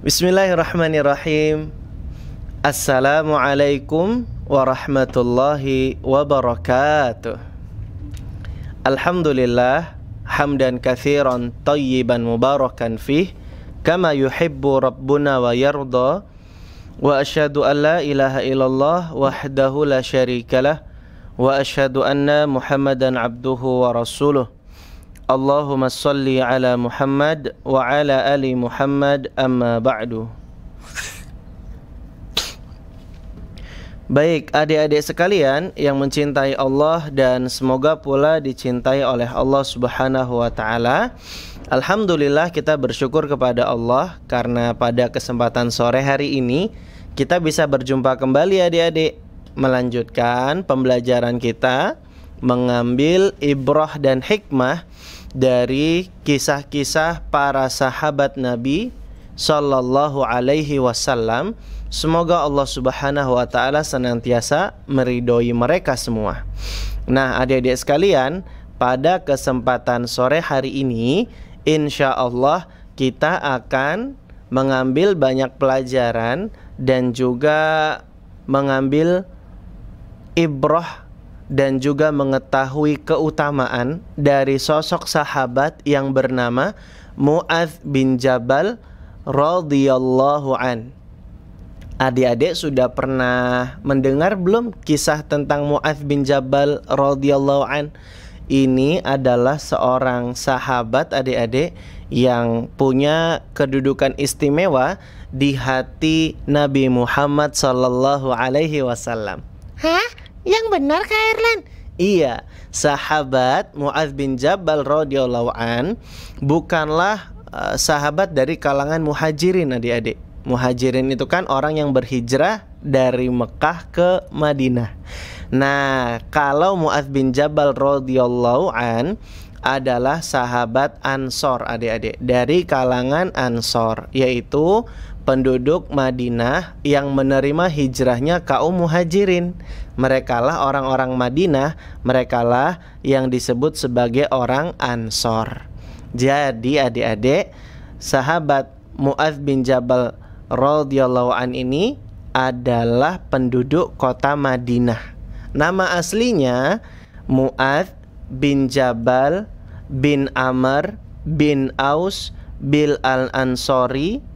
Bismillahirrahmanirrahim Assalamualaikum warahmatullahi wabarakatuh Alhamdulillah Hamdan kathiran tayyiban mubarakan fih Kama yuhibbu rabbuna wa yarda Wa ashadu an la ilaha illallah Wahdahu la sharika Wa ashadu anna muhammadan abduhu wa rasuluh Allahumma salli ala Muhammad wa ala ali Muhammad amma ba'du. Baik, adik-adik sekalian yang mencintai Allah dan semoga pula dicintai oleh Allah Subhanahu wa taala. Alhamdulillah kita bersyukur kepada Allah karena pada kesempatan sore hari ini kita bisa berjumpa kembali adik-adik melanjutkan pembelajaran kita mengambil ibrah dan hikmah dari kisah-kisah para sahabat Nabi Sallallahu Alaihi Wasallam. Semoga Allah Subhanahu Wa Taala senantiasa meridhoi mereka semua. Nah, adik-adik sekalian, pada kesempatan sore hari ini, insya Allah kita akan mengambil banyak pelajaran dan juga mengambil ibrah dan juga mengetahui keutamaan dari sosok sahabat yang bernama Mu'adz bin Jabal radhiyallahu an. Adik-adik sudah pernah mendengar belum kisah tentang Mu'adz bin Jabal radhiyallahu an? Ini adalah seorang sahabat adik-adik yang punya kedudukan istimewa di hati Nabi Muhammad sallallahu alaihi wasallam. Hah? Yang benar Kak Erlan? Iya, sahabat Mu'adh bin Jabal radhiyallahu an bukanlah uh, sahabat dari kalangan muhajirin adik-adik. Muhajirin itu kan orang yang berhijrah dari Mekah ke Madinah. Nah, kalau Mu'adh bin Jabal radhiyallahu an adalah sahabat Ansor adik-adik dari kalangan Ansor yaitu penduduk Madinah yang menerima hijrahnya kaum muhajirin. Merekalah orang-orang Madinah, merekalah yang disebut sebagai orang Ansor. Jadi adik-adik, sahabat Mu'adz bin Jabal radhiyallahu an ini adalah penduduk kota Madinah. Nama aslinya Mu'adz bin Jabal bin Amr bin Aus bil al Ansori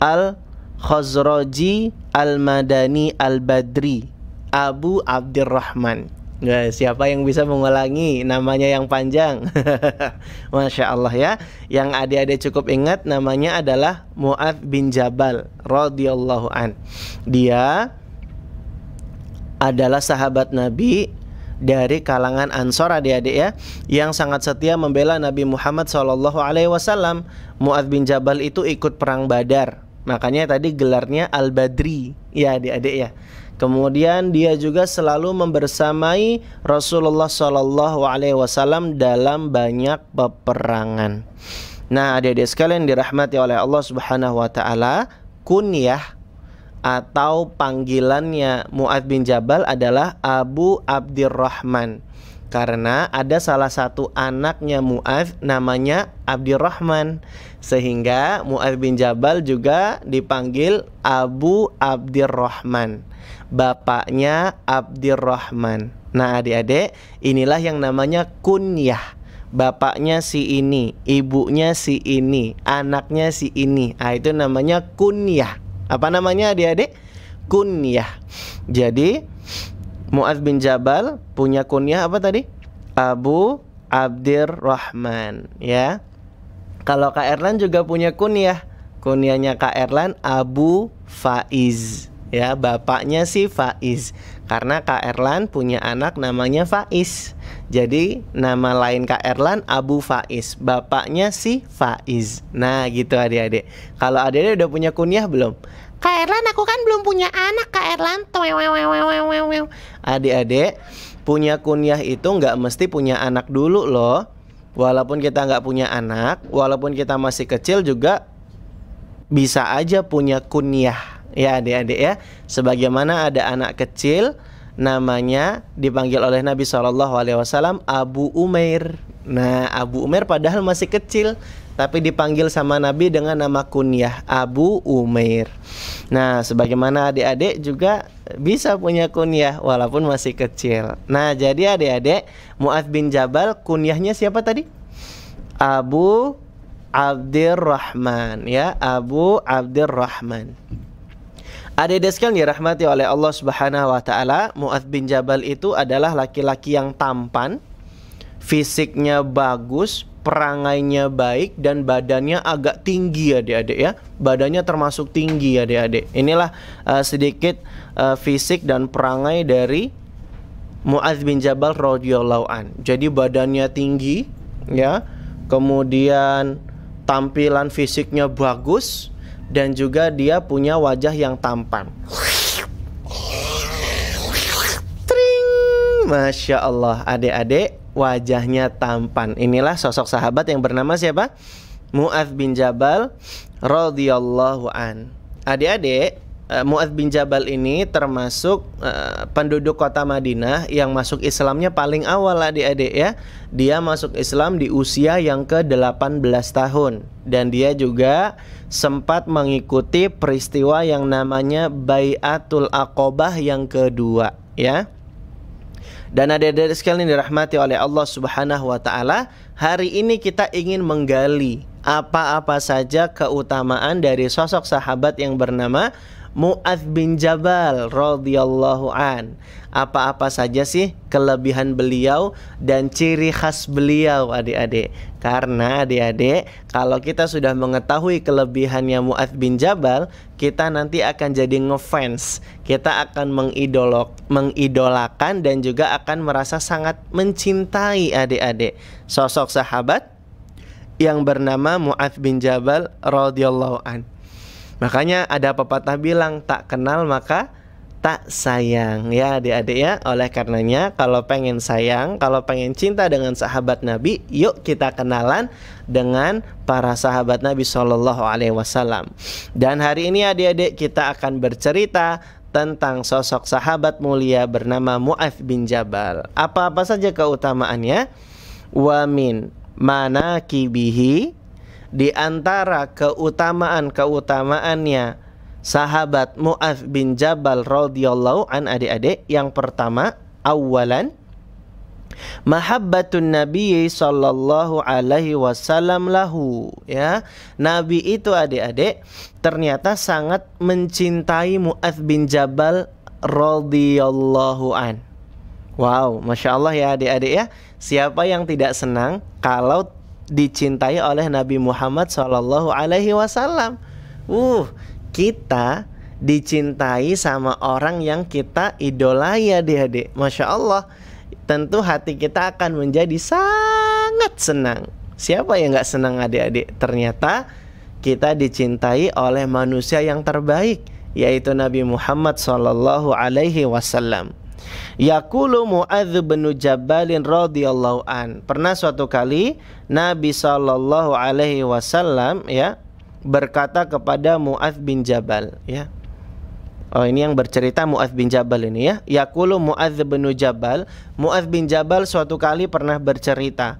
al Khazraji al-Madani al-Badri Abu Abdurrahman Nah, ya, siapa yang bisa mengulangi namanya yang panjang? Masya Allah ya. Yang adik-adik cukup ingat namanya adalah Mu'ad bin Jabal radhiyallahu an. Dia adalah sahabat Nabi dari kalangan Ansor adik-adik ya yang sangat setia membela Nabi Muhammad SAW Mu'ad bin Jabal itu ikut perang Badar Makanya tadi gelarnya Al-Badri, ya adik-adik ya. Kemudian dia juga selalu membersamai Rasulullah SAW dalam banyak peperangan. Nah, adik-adik sekalian dirahmati oleh Allah Subhanahu Wa Taala, kunyah atau panggilannya Mu'ad bin Jabal adalah Abu Abdurrahman karena ada salah satu anaknya Mu'adz namanya Abdurrahman sehingga Mu'adz bin Jabal juga dipanggil Abu Abdurrahman, bapaknya Abdurrahman. nah adik-adik inilah yang namanya kunyah bapaknya si ini ibunya si ini anaknya si ini nah, itu namanya kunyah apa namanya adik-adik kunyah jadi Mu'adz bin Jabal punya kunyah apa tadi? Abu Rahman, ya. Kalau Kak Erlan juga punya kunyah. Kunyahnya Kak Erlan Abu Faiz ya, bapaknya si Faiz. Karena Kak Erlan punya anak namanya Faiz. Jadi nama lain Kak Erlan Abu Faiz, bapaknya si Faiz. Nah, gitu adik-adik. Kalau adik-adik udah punya kunyah belum? Kak Erlan aku kan belum punya anak Kak Erlan Adik-adik punya kunyah itu nggak mesti punya anak dulu loh Walaupun kita nggak punya anak Walaupun kita masih kecil juga Bisa aja punya kunyah Ya adik-adik ya Sebagaimana ada anak kecil namanya dipanggil oleh Nabi Shallallahu Alaihi Wasallam Abu Umair. Nah, Abu Umair padahal masih kecil, tapi dipanggil sama Nabi dengan nama kunyah Abu Umair. Nah, sebagaimana adik-adik juga bisa punya kunyah walaupun masih kecil. Nah, jadi adik-adik, Mu'adz bin Jabal kunyahnya siapa tadi? Abu Abdurrahman, ya, Abu Abdurrahman. Adik-adik sekalian dirahmati oleh Allah Subhanahu wa taala, Mu'adz bin Jabal itu adalah laki-laki yang tampan, fisiknya bagus, perangainya baik dan badannya agak tinggi ya adik-adik ya badannya termasuk tinggi ya adik-adik inilah uh, sedikit uh, fisik dan perangai dari Muaz bin Jabal radhiyallahu an jadi badannya tinggi ya kemudian tampilan fisiknya bagus dan juga dia punya wajah yang tampan Tring Masya Allah adik-adik wajahnya tampan. Inilah sosok sahabat yang bernama siapa? Mu'adz bin Jabal radhiyallahu an. Adik-adik, eh, Mu'adz bin Jabal ini termasuk uh, penduduk kota Madinah yang masuk Islamnya paling awal adik-adik ya. Dia masuk Islam di usia yang ke-18 tahun dan dia juga sempat mengikuti peristiwa yang namanya Bai'atul Aqabah yang kedua ya. Dan adik-adik sekalian dirahmati oleh Allah Subhanahu wa taala, hari ini kita ingin menggali apa-apa saja keutamaan dari sosok sahabat yang bernama Mu'adh bin Jabal radhiyallahu an. Apa-apa saja sih kelebihan beliau dan ciri khas beliau adik-adik? Karena adik-adik, kalau kita sudah mengetahui kelebihannya Mu'adh bin Jabal, kita nanti akan jadi ngefans. Kita akan mengidolok, mengidolakan dan juga akan merasa sangat mencintai adik-adik sosok sahabat yang bernama Mu'adh bin Jabal radhiyallahu an. Makanya ada pepatah bilang tak kenal maka tak sayang ya adik-adik ya. Oleh karenanya kalau pengen sayang, kalau pengen cinta dengan sahabat Nabi, yuk kita kenalan dengan para sahabat Nabi Shallallahu Alaihi Wasallam. Dan hari ini adik-adik kita akan bercerita tentang sosok sahabat mulia bernama Mu'af bin Jabal. Apa-apa saja keutamaannya? Wamin mana manakibihi di antara keutamaan-keutamaannya sahabat Mu'adz bin Jabal radhiyallahu an adik-adik yang pertama awalan Mahabbatun Nabi sallallahu alaihi wasallam lahu ya. Nabi itu adik-adik ternyata sangat mencintai Mu'adz bin Jabal radhiyallahu an. Wow, masya Allah ya adik-adik ya. Siapa yang tidak senang kalau dicintai oleh Nabi Muhammad Shallallahu Alaihi Wasallam. Uh, kita dicintai sama orang yang kita idolai ya adik-adik. Masya Allah, tentu hati kita akan menjadi sangat senang. Siapa yang nggak senang adik-adik? Ternyata kita dicintai oleh manusia yang terbaik, yaitu Nabi Muhammad Shallallahu Alaihi Wasallam. Yakulu Mu'adz bin Jabalin radhiyallahu an. Pernah suatu kali Nabi sallallahu alaihi wasallam ya berkata kepada Mu'adz bin Jabal ya. Oh ini yang bercerita Mu'adz bin Jabal ini ya. Yakulu Mu'adz bin Jabal, Mu'adz bin Jabal suatu kali pernah bercerita.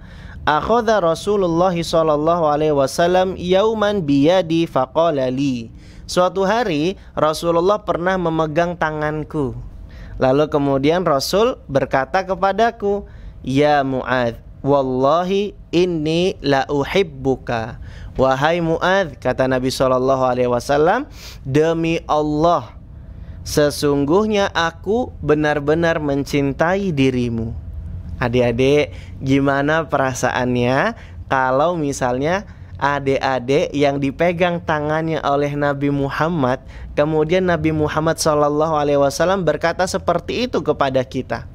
Akhadha Rasulullah sallallahu alaihi wasallam yauman biyadi faqala li. Suatu hari Rasulullah pernah memegang tanganku. Lalu kemudian Rasul berkata kepadaku, "Ya Muadz, wallahi ini la uhibbuka." Wahai Muadz, kata Nabi saw. "Demi Allah, sesungguhnya aku benar-benar mencintai dirimu." Adik-adik, gimana perasaannya kalau misalnya adik-adik yang dipegang tangannya oleh Nabi Muhammad kemudian Nabi Muhammad SAW Wasallam berkata seperti itu kepada kita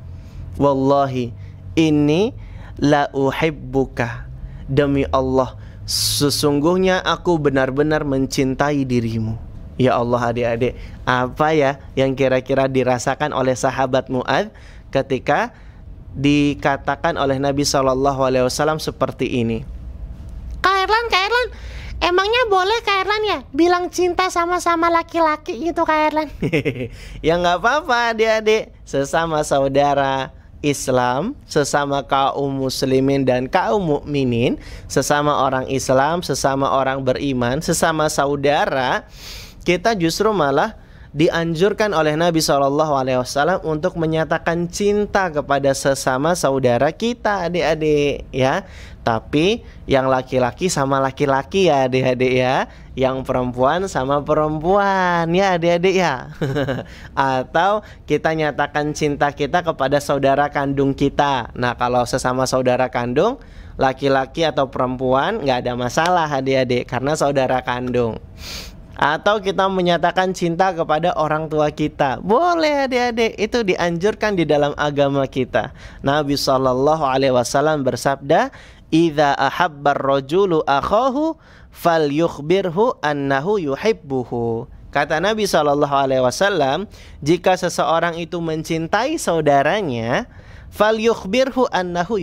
wallahi ini la uhibbuka demi Allah sesungguhnya aku benar-benar mencintai dirimu Ya Allah adik-adik Apa ya yang kira-kira dirasakan oleh sahabat Mu'ad Ketika dikatakan oleh Nabi SAW seperti ini Kak Erlan, Kak Erlan, emangnya boleh Kak Erlan ya bilang cinta sama-sama laki-laki gitu Kak Erlan? ya nggak apa-apa adik-adik, sesama saudara Islam, sesama kaum muslimin dan kaum mukminin, sesama orang Islam, sesama orang beriman, sesama saudara, kita justru malah dianjurkan oleh Nabi Shallallahu Alaihi Wasallam untuk menyatakan cinta kepada sesama saudara kita adik-adik ya tapi yang laki-laki sama laki-laki ya adik-adik ya yang perempuan sama perempuan ya adik-adik ya atau kita nyatakan cinta kita kepada saudara kandung kita nah kalau sesama saudara kandung laki-laki atau perempuan nggak ada masalah adik-adik karena saudara kandung atau kita menyatakan cinta kepada orang tua kita. Boleh adik-adik, itu dianjurkan di dalam agama kita. Nabi Shallallahu alaihi wasallam bersabda, "Idza ahabbar rajulu akhahu falyukhbirhu annahu yuhibbuhu." Kata Nabi Shallallahu alaihi wasallam, jika seseorang itu mencintai saudaranya, falyukhbirhu annahu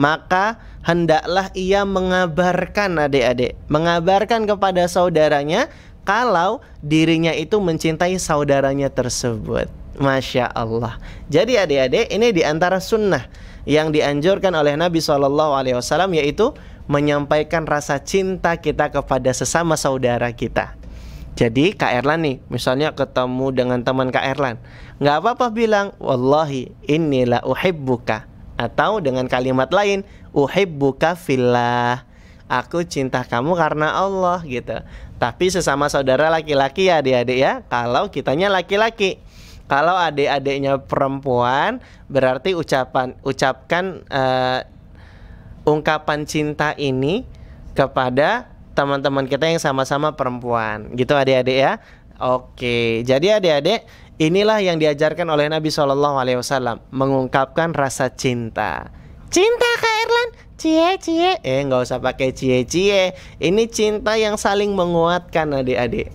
maka hendaklah ia mengabarkan adik-adik mengabarkan kepada saudaranya kalau dirinya itu mencintai saudaranya tersebut Masya Allah Jadi adik-adik ini diantara sunnah Yang dianjurkan oleh Nabi SAW Yaitu menyampaikan rasa cinta kita kepada sesama saudara kita Jadi Kak Erlan nih Misalnya ketemu dengan teman Kak Erlan nggak apa-apa bilang wallahi inilah uhibbuka atau dengan kalimat lain uhibbuka fillah aku cinta kamu karena Allah gitu tapi sesama saudara laki-laki ya adik-adik ya kalau kitanya laki-laki kalau adik-adiknya perempuan berarti ucapan ucapkan uh, ungkapan cinta ini kepada teman-teman kita yang sama-sama perempuan gitu adik-adik ya Oke, jadi adik-adik Inilah yang diajarkan oleh Nabi Shallallahu Alaihi Wasallam mengungkapkan rasa cinta. Cinta Kak Erlan, cie cie. Eh nggak usah pakai cie cie. Ini cinta yang saling menguatkan adik-adik.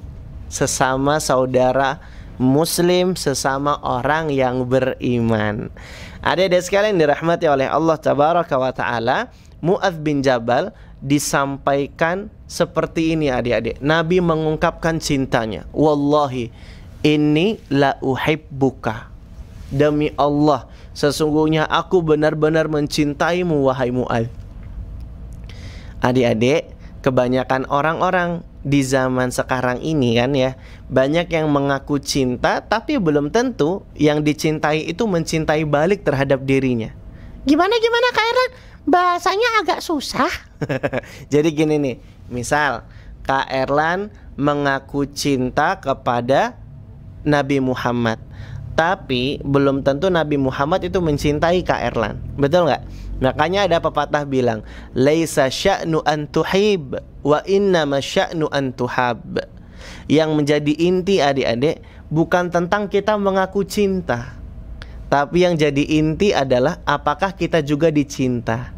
Sesama saudara muslim, sesama orang yang beriman. Adik-adik sekalian dirahmati oleh Allah Tabaraka wa taala, Mu'adz bin Jabal disampaikan seperti ini adik-adik. Nabi mengungkapkan cintanya. Wallahi ini la buka Demi Allah, sesungguhnya aku benar-benar mencintaimu wahai Mu'ad. Adik-adik, kebanyakan orang-orang di zaman sekarang ini kan ya banyak yang mengaku cinta tapi belum tentu yang dicintai itu mencintai balik terhadap dirinya gimana gimana kak Erlan? bahasanya agak susah jadi gini nih misal kak Erlan mengaku cinta kepada Nabi Muhammad tapi belum tentu Nabi Muhammad itu mencintai Kak Erlan. Betul nggak? Makanya ada pepatah bilang, "Laisa sya'nu an tuhib wa inna sya'nu an tuhab." Yang menjadi inti adik-adik bukan tentang kita mengaku cinta. Tapi yang jadi inti adalah apakah kita juga dicinta.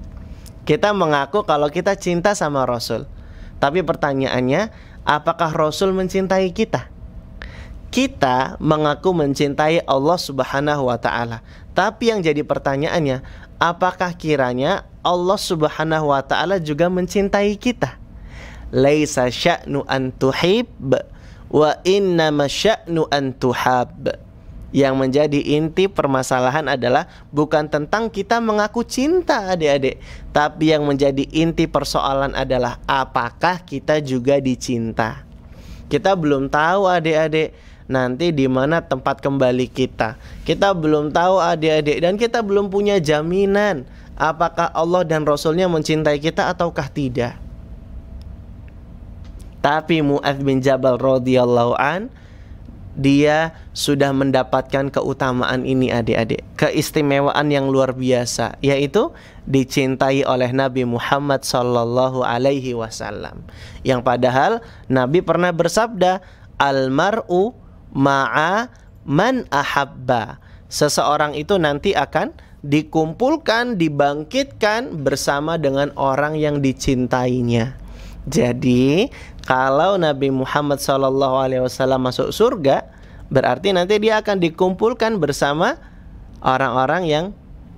Kita mengaku kalau kita cinta sama Rasul. Tapi pertanyaannya, apakah Rasul mencintai kita? kita mengaku mencintai Allah Subhanahu wa taala. Tapi yang jadi pertanyaannya, apakah kiranya Allah Subhanahu wa taala juga mencintai kita? Laisa sya'nu an tuhib wa inna sya'nu an tuhab. Yang menjadi inti permasalahan adalah bukan tentang kita mengaku cinta adik-adik Tapi yang menjadi inti persoalan adalah apakah kita juga dicinta Kita belum tahu adik-adik nanti di mana tempat kembali kita. Kita belum tahu adik-adik dan kita belum punya jaminan apakah Allah dan Rasulnya mencintai kita ataukah tidak. Tapi Mu'ad bin Jabal radhiyallahu an dia sudah mendapatkan keutamaan ini adik-adik keistimewaan yang luar biasa yaitu dicintai oleh Nabi Muhammad Sallallahu Alaihi Wasallam yang padahal Nabi pernah bersabda almaru ma'a man ahabba. Seseorang itu nanti akan dikumpulkan, dibangkitkan bersama dengan orang yang dicintainya. Jadi, kalau Nabi Muhammad SAW masuk surga, berarti nanti dia akan dikumpulkan bersama orang-orang yang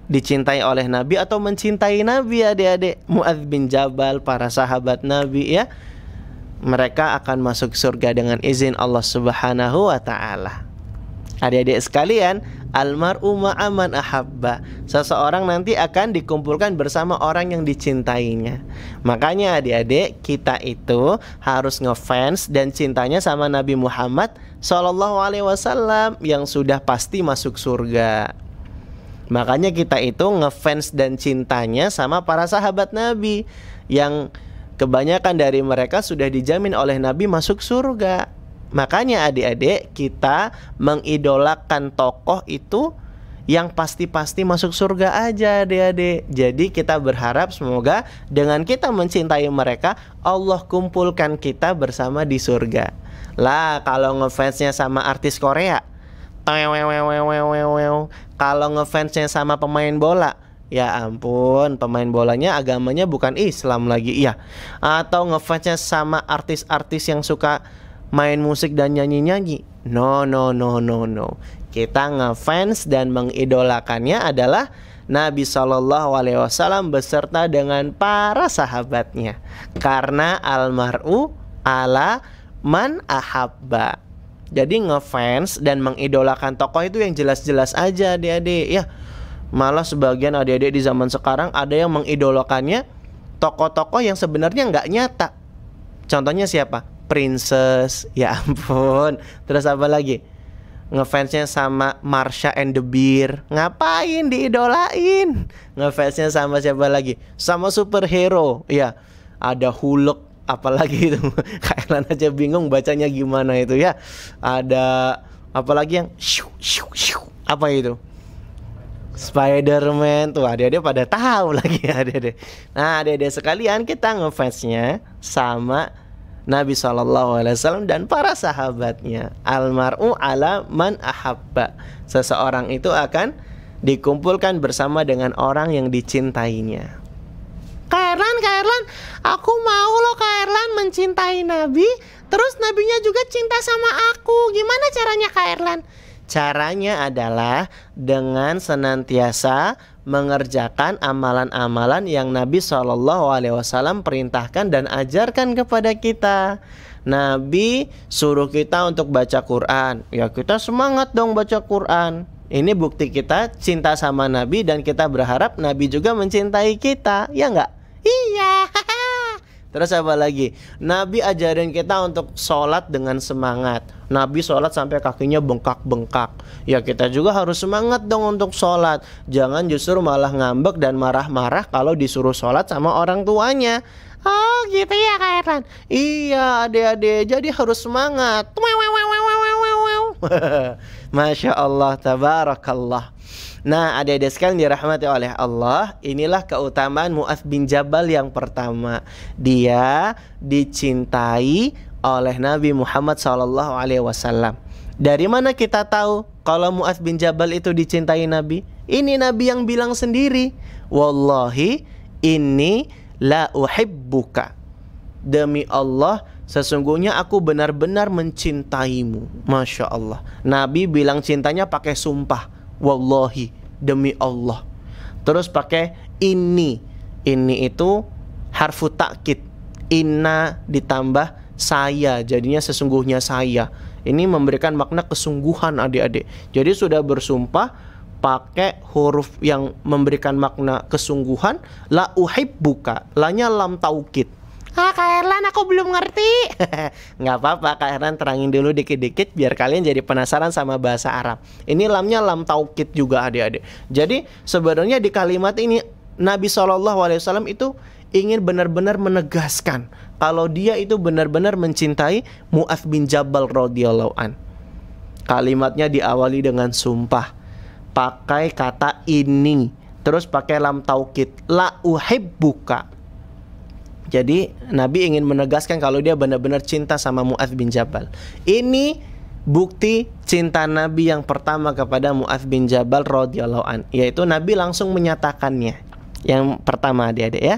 dicintai oleh Nabi atau mencintai Nabi adik-adik Mu'adz bin Jabal, para sahabat Nabi ya mereka akan masuk surga dengan izin Allah Subhanahu wa taala. Adik-adik sekalian, almar'u ma'aman ahabba. Seseorang nanti akan dikumpulkan bersama orang yang dicintainya. Makanya adik-adik, kita itu harus ngefans dan cintanya sama Nabi Muhammad Sallallahu alaihi wasallam yang sudah pasti masuk surga. Makanya kita itu ngefans dan cintanya sama para sahabat Nabi yang Kebanyakan dari mereka sudah dijamin oleh Nabi masuk surga. Makanya adik-adik kita mengidolakan tokoh itu yang pasti-pasti masuk surga aja adik-adik Jadi kita berharap semoga dengan kita mencintai mereka Allah kumpulkan kita bersama di surga Lah kalau ngefansnya sama artis Korea Kalau ngefansnya sama pemain bola Ya ampun, pemain bolanya agamanya bukan Islam lagi, iya. Atau ngefansnya sama artis-artis yang suka main musik dan nyanyi-nyanyi. No, no, no, no, no. Kita ngefans dan mengidolakannya adalah Nabi Shallallahu Alaihi Wasallam beserta dengan para sahabatnya. Karena almaru ala man ahabba. Jadi ngefans dan mengidolakan tokoh itu yang jelas-jelas aja, adik-adik. Ya, Malah sebagian adik-adik di zaman sekarang ada yang mengidolakannya tokoh-tokoh yang sebenarnya nggak nyata. Contohnya siapa? Princess, ya ampun. Terus apa lagi? Ngefansnya sama Marsha and the Beer Ngapain diidolain Ngefansnya sama siapa lagi Sama superhero Ya ada Hulk apalagi itu Kailan aja bingung bacanya gimana itu ya Ada apalagi yang shoo, shoo, shoo. Apa itu Spider-Man tuh ada dia pada tahu lagi ada deh. Nah, ada dia sekalian kita ngefansnya sama Nabi Shallallahu Alaihi Wasallam dan para sahabatnya. Almaru ala man ahabba. Seseorang itu akan dikumpulkan bersama dengan orang yang dicintainya. Kak Erlan, aku mau loh Kak mencintai Nabi, terus Nabinya juga cinta sama aku. Gimana caranya Kak Caranya adalah dengan senantiasa mengerjakan amalan-amalan yang Nabi Shallallahu Alaihi Wasallam perintahkan dan ajarkan kepada kita. Nabi suruh kita untuk baca Quran, ya kita semangat dong baca Quran. Ini bukti kita cinta sama Nabi dan kita berharap Nabi juga mencintai kita, ya nggak? Iya. Terus apa lagi? Nabi ajarin kita untuk sholat dengan semangat. Nabi sholat sampai kakinya bengkak-bengkak. Ya kita juga harus semangat dong untuk sholat. Jangan justru malah ngambek dan marah-marah kalau disuruh sholat sama orang tuanya. Oh gitu ya Kak Erlan? Iya adik-adik jadi harus semangat. Masya Allah tabarakallah. Nah, adik-adik sekalian dirahmati oleh Allah, inilah keutamaan Mu'adz bin Jabal yang pertama. Dia dicintai oleh Nabi Muhammad SAW. wasallam. Dari mana kita tahu kalau Mu'adz bin Jabal itu dicintai Nabi? Ini Nabi yang bilang sendiri, "Wallahi ini la uhibbuka." Demi Allah, sesungguhnya aku benar-benar mencintaimu. Masya Allah. Nabi bilang cintanya pakai sumpah. Wallahi demi Allah. Terus pakai ini. Ini itu harfu takkid. Inna ditambah saya, jadinya sesungguhnya saya. Ini memberikan makna kesungguhan adik-adik. Jadi sudah bersumpah pakai huruf yang memberikan makna kesungguhan la uhibbuka, lanya lam taukid. Hah Kak Erlan aku belum ngerti Nggak apa-apa Kak Erlan terangin dulu dikit-dikit Biar kalian jadi penasaran sama bahasa Arab Ini lamnya lam taukit juga adik-adik Jadi sebenarnya di kalimat ini Nabi SAW itu ingin benar-benar menegaskan kalau dia itu benar-benar mencintai Mu'adh bin Jabal radhiyallahu an. Kalimatnya diawali dengan sumpah. Pakai kata ini, terus pakai lam taukit, la buka jadi Nabi ingin menegaskan kalau dia benar-benar cinta sama Mu'adh bin Jabal. Ini bukti cinta Nabi yang pertama kepada Mu'adh bin Jabal radhiyallahu an, yaitu Nabi langsung menyatakannya. Yang pertama adik-adik ya.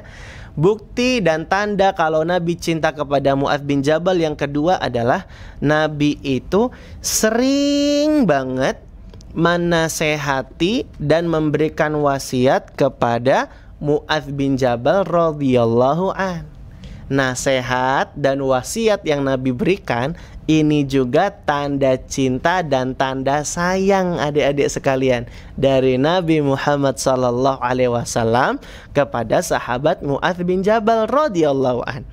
Bukti dan tanda kalau Nabi cinta kepada Mu'adh bin Jabal yang kedua adalah Nabi itu sering banget menasehati dan memberikan wasiat kepada Mu'adz bin Jabal radhiyallahu an. Nasihat dan wasiat yang Nabi berikan ini juga tanda cinta dan tanda sayang adik-adik sekalian dari Nabi Muhammad sallallahu alaihi wasallam kepada sahabat Mu'adz bin Jabal radhiyallahu an.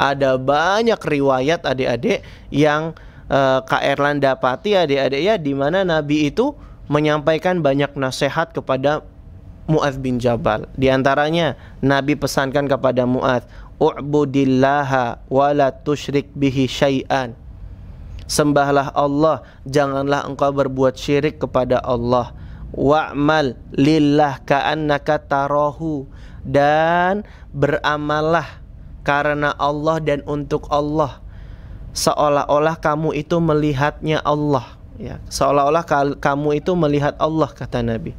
Ada banyak riwayat adik-adik yang uh, Kak Erlan dapati adik-adik ya di mana Nabi itu menyampaikan banyak nasihat kepada Mu'adz bin Jabal. Di antaranya Nabi pesankan kepada Mu'adz, "U'budillaha wa la tusyrik bihi syai'an." Sembahlah Allah, janganlah engkau berbuat syirik kepada Allah. Wa'mal lillah ka'annaka tarahu dan beramallah karena Allah dan untuk Allah seolah-olah kamu itu melihatnya Allah ya seolah-olah kamu itu melihat Allah kata Nabi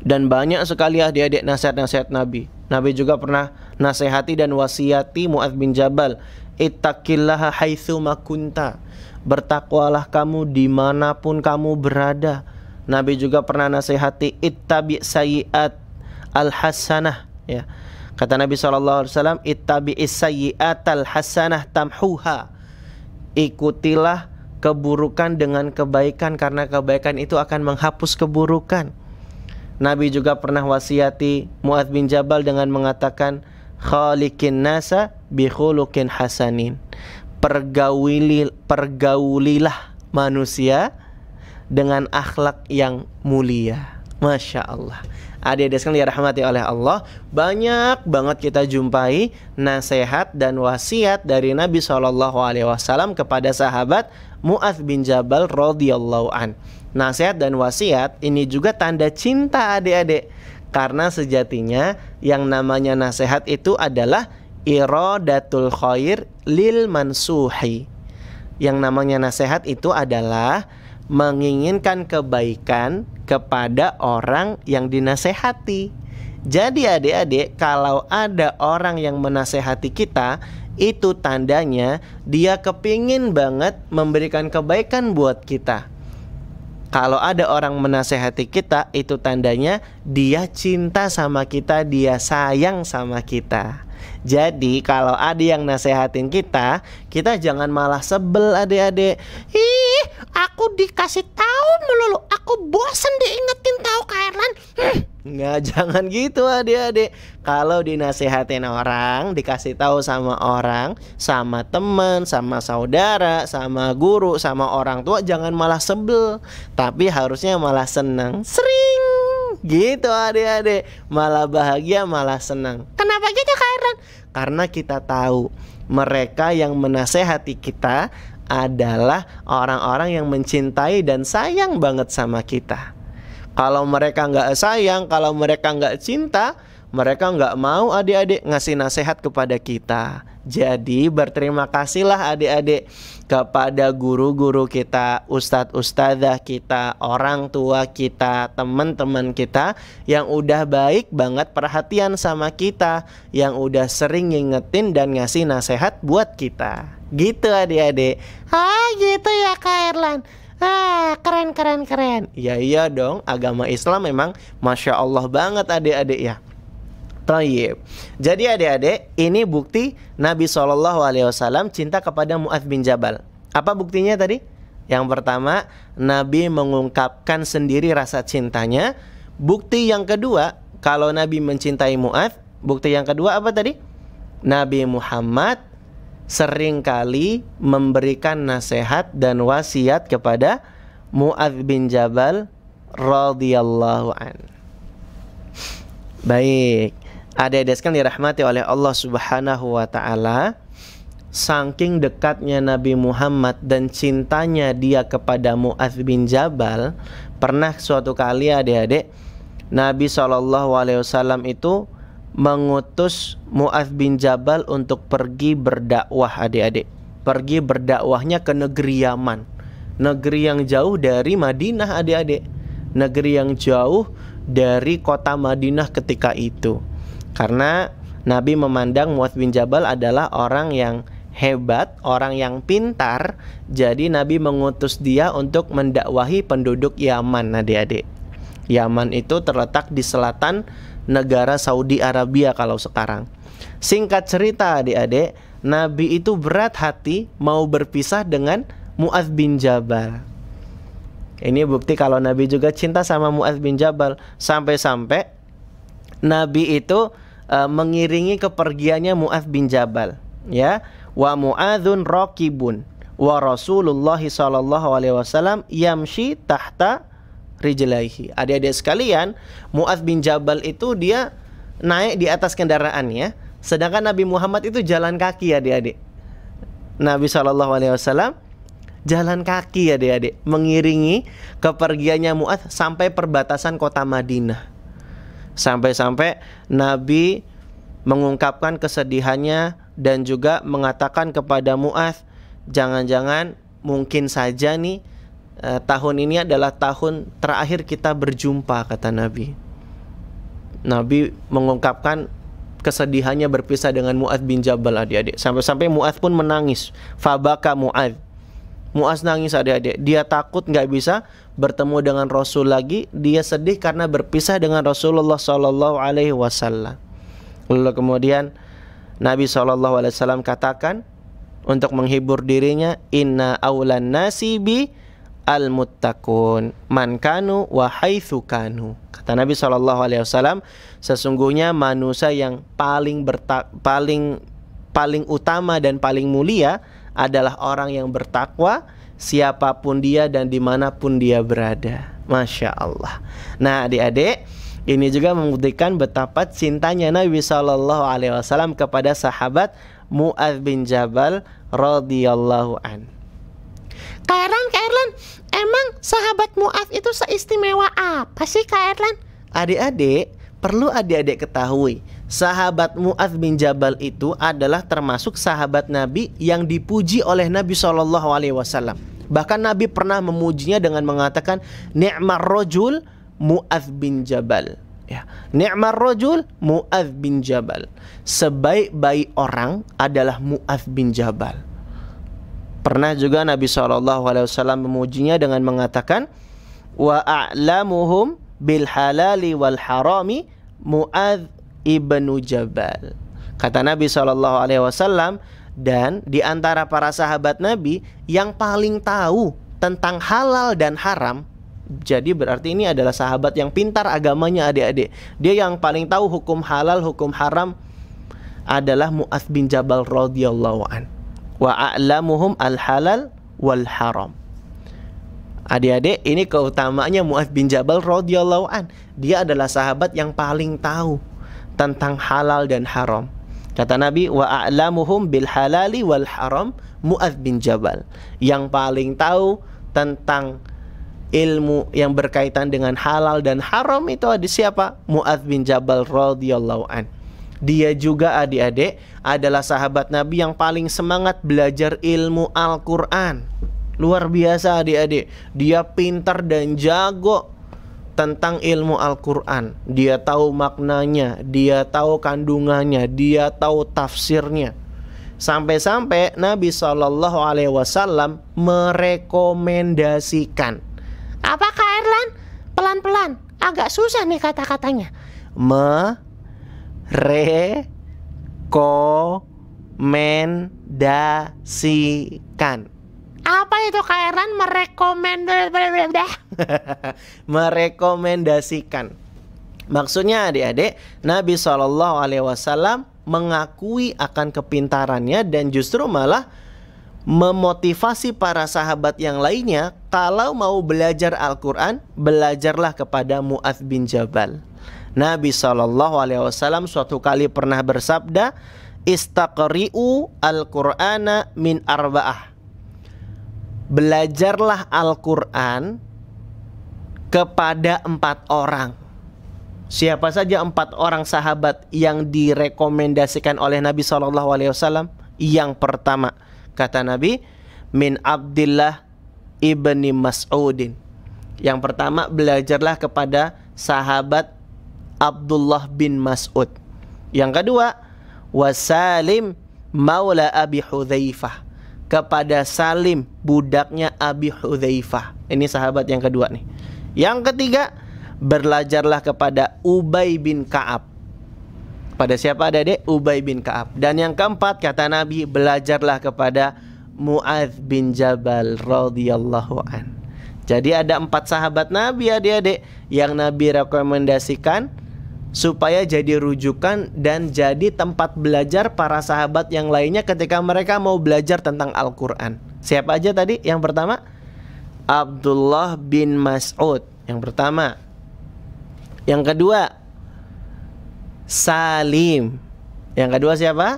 dan banyak sekali adik-adik nasihat-nasihat Nabi. Nabi juga pernah nasihati dan wasiati Mu'ad bin Jabal, ittaqillaha haithu makunta. Bertakwalah kamu dimanapun kamu berada. Nabi juga pernah nasihati ittabi sayiat al hasanah ya. Kata Nabi saw, ittabi sayiat al hasanah tamhuha. Ikutilah keburukan dengan kebaikan karena kebaikan itu akan menghapus keburukan. Nabi juga pernah wasiati Mu'ad bin Jabal dengan mengatakan Khalikin nasa bihulukin hasanin. pergaulilah manusia dengan akhlak yang mulia. Masya Allah Adik-adik sekalian dirahmati oleh Allah Banyak banget kita jumpai Nasihat dan wasiat dari Nabi SAW Kepada sahabat Mu'adh bin Jabal radhiyallahu an Nasihat dan wasiat ini juga tanda cinta adik-adik karena sejatinya yang namanya nasihat itu adalah Irodatul khair lil mansuhi. Yang namanya nasihat itu adalah menginginkan kebaikan kepada orang yang dinasehati. Jadi adik-adik, kalau ada orang yang menasehati kita, itu tandanya dia kepingin banget memberikan kebaikan buat kita. Kalau ada orang menasehati kita, itu tandanya dia cinta sama kita, dia sayang sama kita. Jadi kalau ada yang nasehatin kita, kita jangan malah sebel adik-adik. Ih, aku dikasih tahu melulu, aku bosan diingetin tahu Kairlan. Hmm. Nggak, jangan gitu adik-adik Kalau dinasehatin orang, dikasih tahu sama orang Sama teman, sama saudara, sama guru, sama orang tua Jangan malah sebel Tapi harusnya malah senang Sering Gitu adik-adik Malah bahagia malah senang Kenapa gitu Kak Erlan? Karena kita tahu Mereka yang menasehati kita adalah orang-orang yang mencintai dan sayang banget sama kita Kalau mereka nggak sayang, kalau mereka nggak cinta Mereka nggak mau adik-adik ngasih nasihat kepada kita jadi berterima kasihlah adik-adik kepada guru-guru kita, ustadz-ustadzah kita, orang tua kita, teman-teman kita yang udah baik banget perhatian sama kita, yang udah sering ngingetin dan ngasih nasihat buat kita. Gitu adik-adik. Ah gitu ya Kak Erlan. Ah, keren keren keren. Iya, iya dong, agama Islam memang masya Allah banget adik-adik ya. Tayyib. Jadi adik-adik, ini bukti Nabi Shallallahu Alaihi Wasallam cinta kepada Mu'adh bin Jabal. Apa buktinya tadi? Yang pertama, Nabi mengungkapkan sendiri rasa cintanya. Bukti yang kedua, kalau Nabi mencintai Mu'adh, bukti yang kedua apa tadi? Nabi Muhammad seringkali memberikan nasihat dan wasiat kepada Mu'adh bin Jabal radhiyallahu an. Baik. Adik-adik dirahmati oleh Allah Subhanahu wa taala, saking dekatnya Nabi Muhammad dan cintanya dia kepada Mu'adz bin Jabal, pernah suatu kali adik-adik Nabi Shallallahu alaihi wasallam itu mengutus Mu'adz bin Jabal untuk pergi berdakwah adik-adik. Pergi berdakwahnya ke negeri Yaman. Negeri yang jauh dari Madinah adik-adik. Negeri yang jauh dari kota Madinah ketika itu. Karena Nabi memandang Muaz bin Jabal adalah orang yang hebat, orang yang pintar. Jadi Nabi mengutus dia untuk mendakwahi penduduk Yaman, adik-adik. Yaman itu terletak di selatan negara Saudi Arabia kalau sekarang. Singkat cerita adik-adik, Nabi itu berat hati mau berpisah dengan Muaz bin Jabal. Ini bukti kalau Nabi juga cinta sama Muaz bin Jabal. Sampai-sampai Nabi itu uh, mengiringi kepergiannya Mu'adz bin Jabal, ya. Wa Mu'adzun raqibun wa Rasulullah sallallahu alaihi wasallam yamshi tahta rijlaihi. Adik-adik sekalian, Mu'adz bin Jabal itu dia naik di atas kendaraannya, sedangkan Nabi Muhammad itu jalan kaki ya adik-adik. Nabi sallallahu alaihi wasallam jalan kaki ya adik-adik mengiringi kepergiannya Mu'adz sampai perbatasan kota Madinah. Sampai-sampai Nabi mengungkapkan kesedihannya dan juga mengatakan kepada Mu'ad jangan-jangan mungkin saja nih eh, tahun ini adalah tahun terakhir kita berjumpa kata Nabi. Nabi mengungkapkan kesedihannya berpisah dengan Mu'ad bin Jabal adik-adik. Sampai-sampai Mu'ad pun menangis. Fabaka Mu'ad Muas nangis adik-adik. Dia takut nggak bisa bertemu dengan Rasul lagi. Dia sedih karena berpisah dengan Rasulullah Shallallahu Alaihi Wasallam. Lalu kemudian Nabi Shallallahu Alaihi Wasallam katakan untuk menghibur dirinya, Inna awlan nasibi al muttaqun man kanu wa kanu. Kata Nabi Shallallahu Alaihi Wasallam, sesungguhnya manusia yang paling paling paling utama dan paling mulia adalah orang yang bertakwa siapapun dia dan dimanapun dia berada. Masya Allah. Nah adik-adik, ini juga membuktikan betapa cintanya Nabi Shallallahu Alaihi Wasallam kepada sahabat Mu'adh bin Jabal radhiyallahu an. kairlan kairlan emang sahabat Mu'adh itu seistimewa apa sih kairlan Adik-adik, perlu adik-adik ketahui sahabat Mu'adh bin Jabal itu adalah termasuk sahabat Nabi yang dipuji oleh Nabi Shallallahu Alaihi Wasallam. Bahkan Nabi pernah memujinya dengan mengatakan ni'mar rojul Mu'adh bin Jabal. Ya, ni'mar rojul Mu'adh bin Jabal. Sebaik-baik orang adalah Mu'adh bin Jabal. Pernah juga Nabi Shallallahu Alaihi Wasallam memujinya dengan mengatakan wa a'lamuhum bil halali wal harami Mu'adh ibnu Jabal. Kata Nabi Shallallahu Alaihi Wasallam dan di antara para sahabat Nabi yang paling tahu tentang halal dan haram. Jadi berarti ini adalah sahabat yang pintar agamanya adik-adik. Dia yang paling tahu hukum halal, hukum haram adalah Mu'ath bin Jabal radhiyallahu an. Wa a'lamuhum al-halal wal haram. Adik-adik, ini keutamanya Mu'af bin Jabal radhiyallahu an. Dia adalah sahabat yang paling tahu tentang halal dan haram. Kata Nabi, wa a'lamuhum bil halali wal haram muat bin Jabal. Yang paling tahu tentang ilmu yang berkaitan dengan halal dan haram itu ada siapa? Muat bin Jabal radhiyallahu an. Dia juga adik-adik adalah sahabat Nabi yang paling semangat belajar ilmu Al-Qur'an. Luar biasa adik-adik. Dia pintar dan jago tentang ilmu Al-Qur'an. Dia tahu maknanya, dia tahu kandungannya, dia tahu tafsirnya. Sampai-sampai Nabi Shallallahu alaihi wasallam merekomendasikan. Apakah Erlan? Pelan-pelan, agak susah nih kata-katanya. Merekomendasikan apa itu Kairan merekomendasikan merekomendasikan maksudnya adik-adik Nabi Shallallahu Alaihi Wasallam mengakui akan kepintarannya dan justru malah memotivasi para sahabat yang lainnya kalau mau belajar Al-Quran belajarlah kepada Mu'adh bin Jabal Nabi Shallallahu Alaihi Wasallam suatu kali pernah bersabda Istaqri'u al-Qur'ana min arba'ah belajarlah Al-Quran kepada empat orang. Siapa saja empat orang sahabat yang direkomendasikan oleh Nabi Shallallahu Alaihi Wasallam? Yang pertama kata Nabi, min Abdullah ibni Mas'udin. Yang pertama belajarlah kepada sahabat Abdullah bin Mas'ud. Yang kedua, wasalim maula Abi Hudzaifah kepada Salim budaknya Abi Hudzaifah. Ini sahabat yang kedua nih. Yang ketiga, belajarlah kepada Ubay bin Ka'ab. Pada siapa ada Dek? Ubay bin Ka'ab. Dan yang keempat kata Nabi, belajarlah kepada Muadz bin Jabal radhiyallahu an. Jadi ada empat sahabat Nabi ya adik-adik yang Nabi rekomendasikan supaya jadi rujukan dan jadi tempat belajar para sahabat yang lainnya ketika mereka mau belajar tentang Al-Qur'an. Siapa aja tadi? Yang pertama Abdullah bin Mas'ud. Yang pertama. Yang kedua Salim. Yang kedua siapa?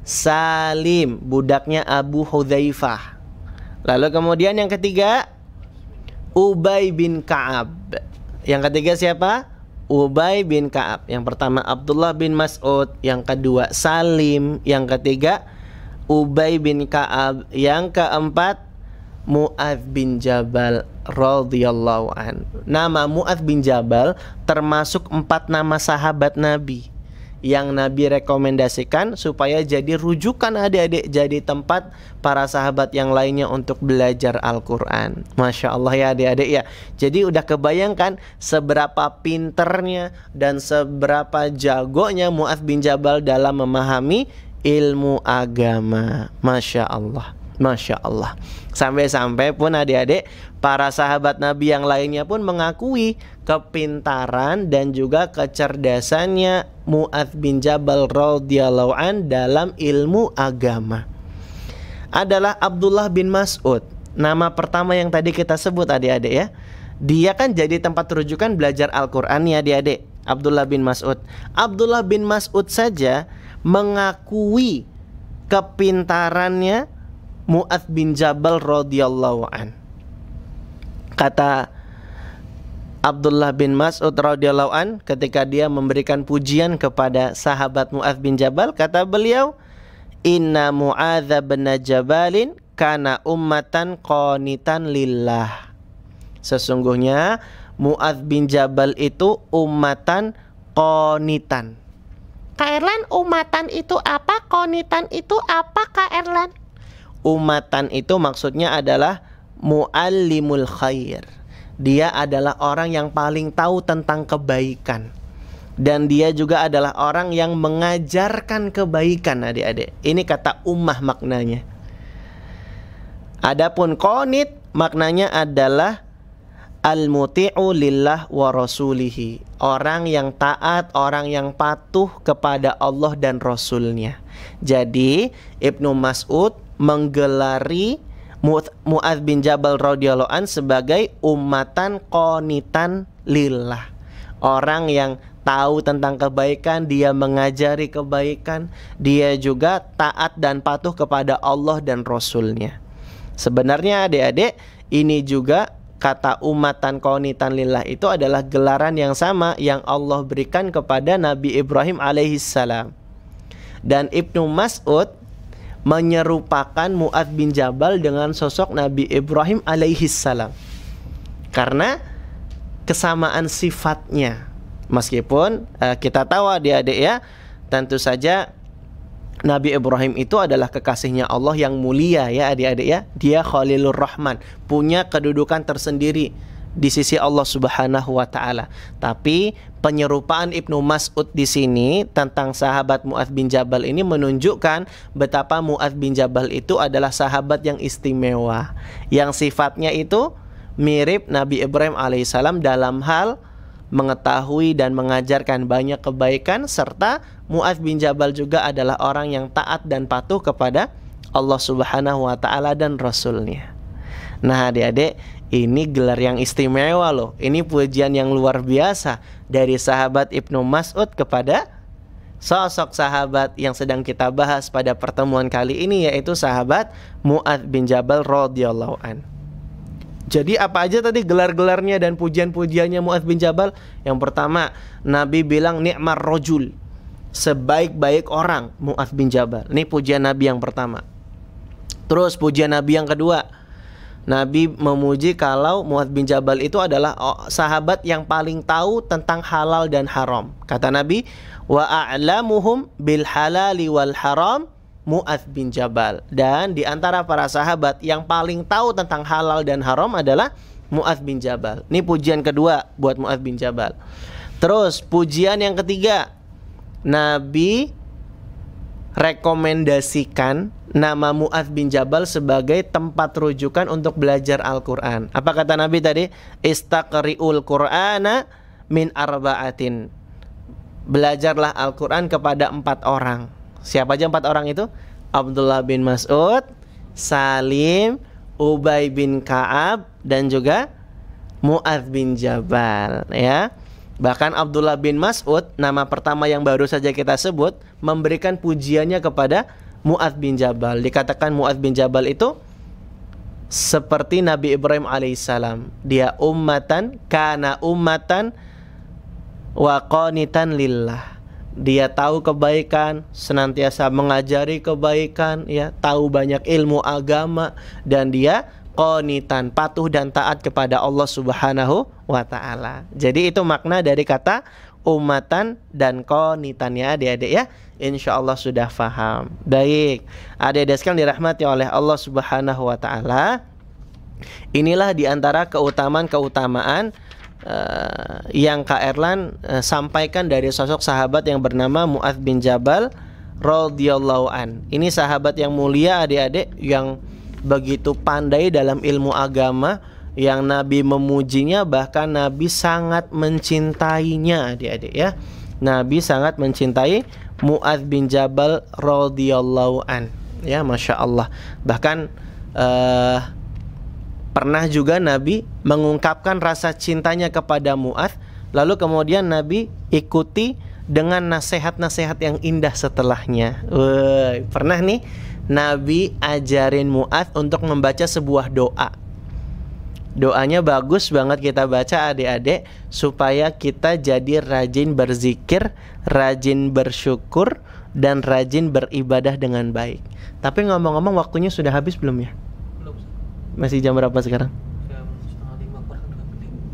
Salim, budaknya Abu Hudzaifah. Lalu kemudian yang ketiga Ubay bin Ka'ab. Yang ketiga siapa? Ubay bin Kaab, yang pertama Abdullah bin Mas'ud, yang kedua Salim, yang ketiga Ubay bin Kaab, yang keempat Mu'adh bin Jabal radhiyallahu an. Nama Mu'adh bin Jabal termasuk empat nama sahabat Nabi yang Nabi rekomendasikan supaya jadi rujukan adik-adik jadi tempat para sahabat yang lainnya untuk belajar Al-Quran Masya Allah ya adik-adik ya jadi udah kebayangkan seberapa pinternya dan seberapa jagonya Mu'ad bin Jabal dalam memahami ilmu agama Masya Allah Masya Allah Sampai-sampai pun adik-adik Para sahabat Nabi yang lainnya pun mengakui Kepintaran dan juga kecerdasannya Mu'ad bin Jabal radhiyallahu an dalam ilmu agama Adalah Abdullah bin Mas'ud Nama pertama yang tadi kita sebut adik-adik ya dia kan jadi tempat rujukan belajar Al-Quran ya adik-adik Abdullah bin Mas'ud Abdullah bin Mas'ud saja mengakui kepintarannya Mu'adh bin Jabal radhiyallahu an. Kata Abdullah bin Mas'ud radhiyallahu an ketika dia memberikan pujian kepada sahabat Mu'adh bin Jabal kata beliau Inna Mu'adha bin Jabalin kana ummatan qanitan lillah Sesungguhnya Mu'adh bin Jabal itu ummatan konitan. Kak Erlan umatan itu apa? Konitan itu apa Kak Erlan? umatan itu maksudnya adalah muallimul khair. Dia adalah orang yang paling tahu tentang kebaikan. Dan dia juga adalah orang yang mengajarkan kebaikan adik-adik. Ini kata ummah maknanya. Adapun konit maknanya adalah al-muti'u lillah wa rasulihi. Orang yang taat, orang yang patuh kepada Allah dan Rasulnya. Jadi Ibnu Mas'ud menggelari Mu'adz bin Jabal radhiyallahu sebagai umatan konitan lillah. Orang yang tahu tentang kebaikan, dia mengajari kebaikan, dia juga taat dan patuh kepada Allah dan Rasulnya. Sebenarnya adik-adik ini juga kata umatan konitan lillah itu adalah gelaran yang sama yang Allah berikan kepada Nabi Ibrahim alaihissalam. Dan Ibnu Mas'ud menyerupakan Mu'ad bin Jabal dengan sosok Nabi Ibrahim alaihi salam karena kesamaan sifatnya meskipun uh, kita tahu adik-adik ya tentu saja Nabi Ibrahim itu adalah kekasihnya Allah yang mulia ya adik-adik ya dia Khalilur Rahman punya kedudukan tersendiri di sisi Allah Subhanahu wa taala. Tapi penyerupaan Ibnu Mas'ud di sini tentang sahabat Mu'adz bin Jabal ini menunjukkan betapa Mu'adz bin Jabal itu adalah sahabat yang istimewa yang sifatnya itu mirip Nabi Ibrahim alaihissalam dalam hal mengetahui dan mengajarkan banyak kebaikan serta Mu'adz bin Jabal juga adalah orang yang taat dan patuh kepada Allah Subhanahu wa taala dan rasulnya. Nah, Adik-adik, ini gelar yang istimewa loh. Ini pujian yang luar biasa dari sahabat Ibnu Mas'ud kepada sosok sahabat yang sedang kita bahas pada pertemuan kali ini yaitu sahabat Mu'ad bin Jabal radhiyallahu an. Jadi apa aja tadi gelar-gelarnya dan pujian-pujiannya Mu'ad bin Jabal? Yang pertama, Nabi bilang nikmar rojul. Sebaik-baik orang Mu'ad bin Jabal. Ini pujian Nabi yang pertama. Terus pujian Nabi yang kedua, Nabi memuji kalau Muad bin Jabal itu adalah oh, sahabat yang paling tahu tentang halal dan haram. Kata Nabi, wa a'lamuhum bil halali wal haram Muad bin Jabal dan di antara para sahabat yang paling tahu tentang halal dan haram adalah Muad bin Jabal. Ini pujian kedua buat Muad bin Jabal. Terus pujian yang ketiga Nabi rekomendasikan nama Mu'ad bin Jabal sebagai tempat rujukan untuk belajar Al-Quran. Apa kata Nabi tadi? Istaqri'ul Qur'ana min arba'atin. Belajarlah Al-Quran kepada empat orang. Siapa aja empat orang itu? Abdullah bin Mas'ud, Salim, Ubay bin Ka'ab, dan juga Mu'ad bin Jabal. Ya. Bahkan Abdullah bin Mas'ud, nama pertama yang baru saja kita sebut, memberikan pujiannya kepada Mu'ad bin Jabal. Dikatakan Mu'ad bin Jabal itu seperti Nabi Ibrahim alaihissalam. Dia ummatan, karena ummatan wa qanitan lillah. Dia tahu kebaikan, senantiasa mengajari kebaikan, ya, tahu banyak ilmu agama dan dia qanitan, patuh dan taat kepada Allah Subhanahu wa taala. Jadi itu makna dari kata umatan dan konitan ya adik-adik ya Insya Allah sudah faham Baik Adik-adik sekalian dirahmati oleh Allah subhanahu wa ta'ala Inilah diantara keutamaan-keutamaan uh, yang Kak Erlan uh, sampaikan dari sosok sahabat yang bernama Mu'adh bin Jabal radhiyallahu an. Ini sahabat yang mulia adik-adik yang begitu pandai dalam ilmu agama, yang Nabi memujinya bahkan Nabi sangat mencintainya adik-adik ya Nabi sangat mencintai Mu'ad bin Jabal radhiyallahu an ya masya Allah bahkan uh, pernah juga Nabi mengungkapkan rasa cintanya kepada Mu'ad lalu kemudian Nabi ikuti dengan nasihat-nasihat yang indah setelahnya Woy, pernah nih Nabi ajarin Mu'ad untuk membaca sebuah doa Doanya bagus banget kita baca adik-adik supaya kita jadi rajin berzikir, rajin bersyukur, dan rajin beribadah dengan baik. Tapi ngomong-ngomong waktunya sudah habis belum ya? Belum. Masih jam berapa sekarang?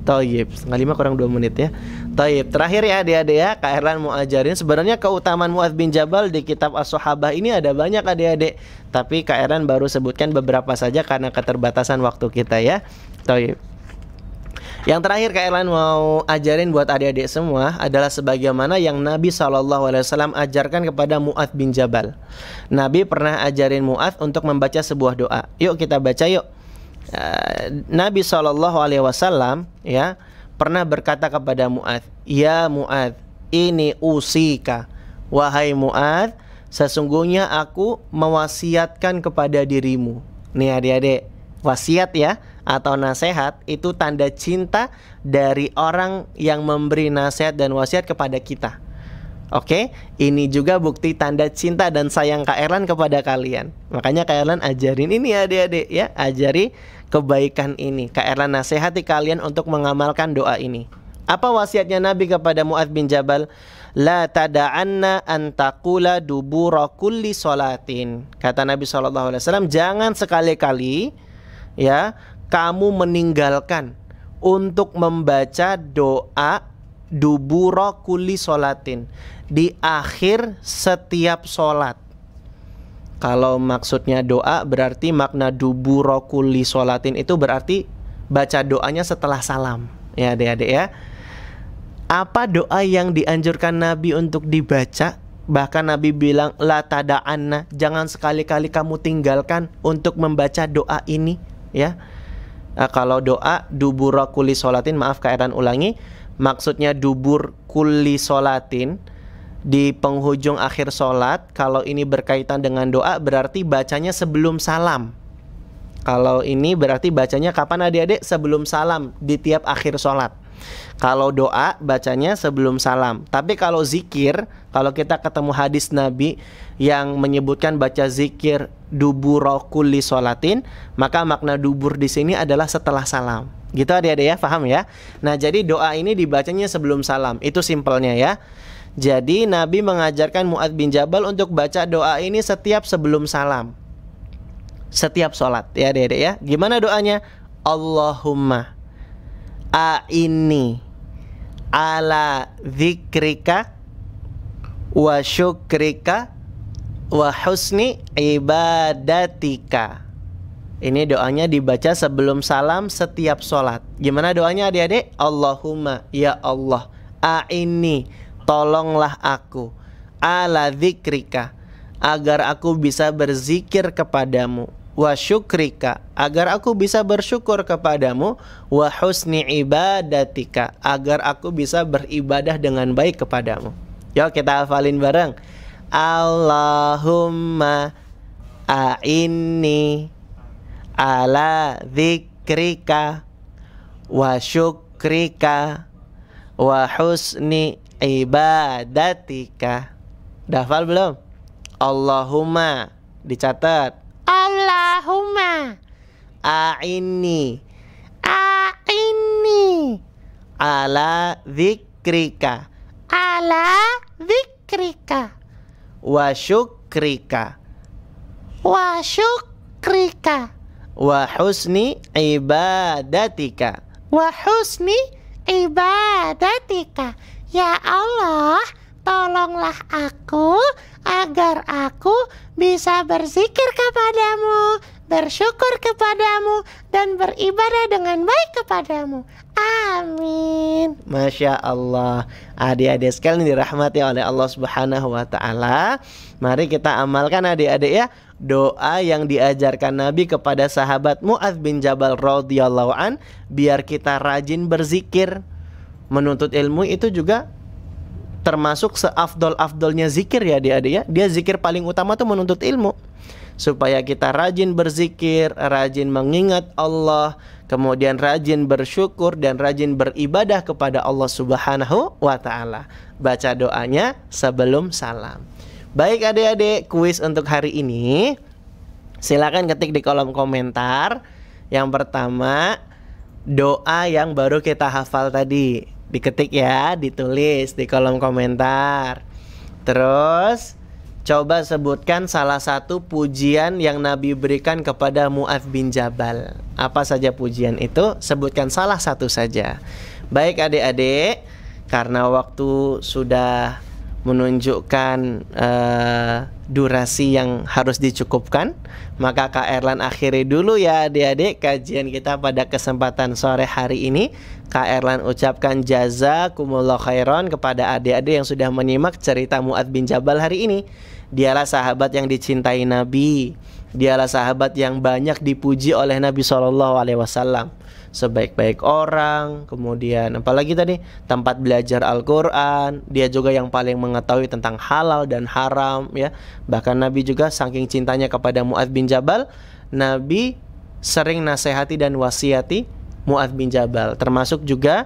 Toyib setengah lima kurang dua menit ya Toyib terakhir ya adik-adik ya Kak Erlan mau ajarin sebenarnya keutamaan Mu'ad bin Jabal di kitab as sahabah ini ada banyak adik-adik Tapi Kak Erlan baru sebutkan beberapa saja karena keterbatasan waktu kita ya Toyib. Yang terakhir Kak Erlan mau ajarin buat adik-adik semua adalah sebagaimana yang Nabi saw. ajarkan kepada Mu'ad bin Jabal. Nabi pernah ajarin Mu'ad untuk membaca sebuah doa. Yuk kita baca yuk. Eh, Nabi saw. ya pernah berkata kepada Mu'ad, ya Mu'ad, ini usika, wahai Mu'ad, sesungguhnya aku mewasiatkan kepada dirimu. Nih adik-adik, wasiat ya atau nasihat itu tanda cinta dari orang yang memberi nasihat dan wasiat kepada kita. Oke, ini juga bukti tanda cinta dan sayang Kak Erlan kepada kalian. Makanya Kak Erlan ajarin ini ya adik-adik ya, ajari kebaikan ini. Kak Erlan nasihati kalian untuk mengamalkan doa ini. Apa wasiatnya Nabi kepada Mu'ad bin Jabal? La tada'anna antakula dubura kulli solatin. Kata Nabi SAW, jangan sekali-kali ya kamu meninggalkan untuk membaca doa duburo kuli solatin di akhir setiap solat. Kalau maksudnya doa berarti makna duburo kuli solatin itu berarti baca doanya setelah salam ya adik-adik ya. Apa doa yang dianjurkan Nabi untuk dibaca? Bahkan Nabi bilang la tada'anna, jangan sekali-kali kamu tinggalkan untuk membaca doa ini ya Nah, kalau doa dubura kuli solatin, maaf kairan ulangi, maksudnya dubur kuli solatin di penghujung akhir solat. Kalau ini berkaitan dengan doa, berarti bacanya sebelum salam. Kalau ini berarti bacanya kapan adik-adik? Sebelum salam di tiap akhir solat. Kalau doa bacanya sebelum salam. Tapi kalau zikir kalau kita ketemu hadis Nabi yang menyebutkan baca zikir dubur kulli solatin, maka makna dubur di sini adalah setelah salam. Gitu adik-adik ya, paham ya? Nah, jadi doa ini dibacanya sebelum salam. Itu simpelnya ya. Jadi Nabi mengajarkan Mu'ad bin Jabal untuk baca doa ini setiap sebelum salam Setiap sholat ya adik-adik ya Gimana doanya? Allahumma A'ini Ala zikrika wa syukrika wa husni ibadatika. Ini doanya dibaca sebelum salam setiap sholat. Gimana doanya adik-adik? Allahumma ya Allah, a'inni, tolonglah aku, ala zikrika, agar aku bisa berzikir kepadamu, wa syukrika, agar aku bisa bersyukur kepadamu, wa husni ibadatika, agar aku bisa beribadah dengan baik kepadamu. Yuk kita hafalin bareng. Allahumma a'inni ala zikrika wa syukrika wa husni ibadatika. Udah hafal belum? Allahumma dicatat. Allahumma a'inni a'inni ala zikrika ala dikrika, wa syukrika wa syukrika wa husni ibadatika wa husni ibadatika ya Allah tolonglah aku agar aku bisa berzikir kepadamu bersyukur kepadamu dan beribadah dengan baik kepadamu. Amin. Masya Allah. Adik-adik sekalian dirahmati oleh Allah Subhanahu wa taala. Mari kita amalkan adik-adik ya doa yang diajarkan Nabi kepada sahabat Mu'adz bin Jabal radhiyallahu an biar kita rajin berzikir. Menuntut ilmu itu juga termasuk seafdol-afdolnya zikir ya adik-adik ya. Dia zikir paling utama tuh menuntut ilmu supaya kita rajin berzikir, rajin mengingat Allah, kemudian rajin bersyukur dan rajin beribadah kepada Allah Subhanahu wa taala. Baca doanya sebelum salam. Baik adik-adik, kuis untuk hari ini silakan ketik di kolom komentar. Yang pertama, doa yang baru kita hafal tadi. Diketik ya, ditulis di kolom komentar. Terus Coba sebutkan salah satu pujian yang Nabi berikan kepada Mu'ad bin Jabal. Apa saja pujian itu? Sebutkan salah satu saja. Baik adik-adik, karena waktu sudah menunjukkan uh, durasi yang harus dicukupkan, maka Kak Erlan akhiri dulu ya adik-adik kajian kita pada kesempatan sore hari ini. Kak Erlan ucapkan jazakumullah khairan kepada adik-adik yang sudah menyimak cerita Mu'ad bin Jabal hari ini. Dialah sahabat yang dicintai Nabi. Dialah sahabat yang banyak dipuji oleh Nabi Shallallahu Alaihi Wasallam sebaik-baik orang kemudian apalagi tadi tempat belajar Al-Qur'an dia juga yang paling mengetahui tentang halal dan haram ya bahkan Nabi juga saking cintanya kepada Mu'adz bin Jabal Nabi sering nasihati dan wasiati Mu'adz bin Jabal termasuk juga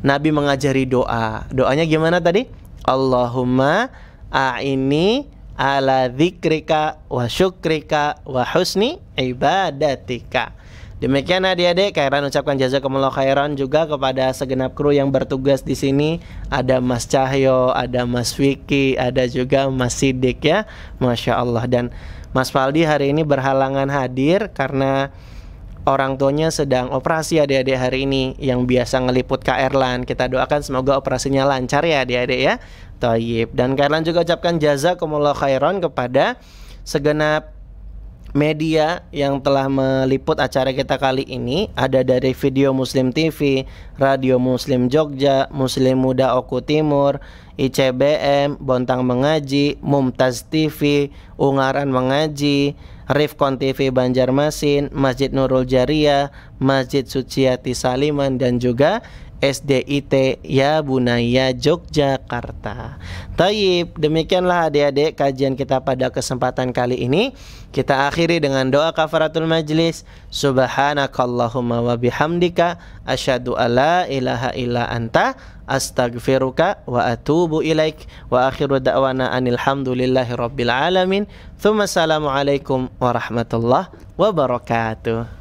Nabi mengajari doa doanya gimana tadi Allahumma a'ini ala dzikrika wa syukrika wa husni ibadatika. Demikian adik-adik, Kairan ucapkan jazakumullah khairan juga kepada segenap kru yang bertugas di sini. Ada Mas Cahyo, ada Mas Vicky, ada juga Mas Sidik ya. Masya Allah. Dan Mas Faldi hari ini berhalangan hadir karena orang tuanya sedang operasi adik-adik hari ini yang biasa ngeliput KR Lan. Kita doakan semoga operasinya lancar ya adik-adik ya. Taib. Dan kalian juga ucapkan jazakumullah khairan kepada segenap media yang telah meliput acara kita kali ini ada dari Video Muslim TV, Radio Muslim Jogja, Muslim Muda Oku Timur, ICBM, Bontang Mengaji, Mumtaz TV, Ungaran Mengaji, Rifkon TV Banjarmasin, Masjid Nurul Jariah, Masjid Suciati Saliman dan juga SDIT Ya Bunaya Yogyakarta. Taib, demikianlah adik-adik kajian kita pada kesempatan kali ini. Kita akhiri dengan doa kafaratul majlis. Subhanakallahumma wa bihamdika asyhadu alla ilaha illa anta astaghfiruka wa atubu ilaik wa akhiru da'wana anil hamdulillahi rabbil alamin. Thumma assalamualaikum warahmatullahi wabarakatuh.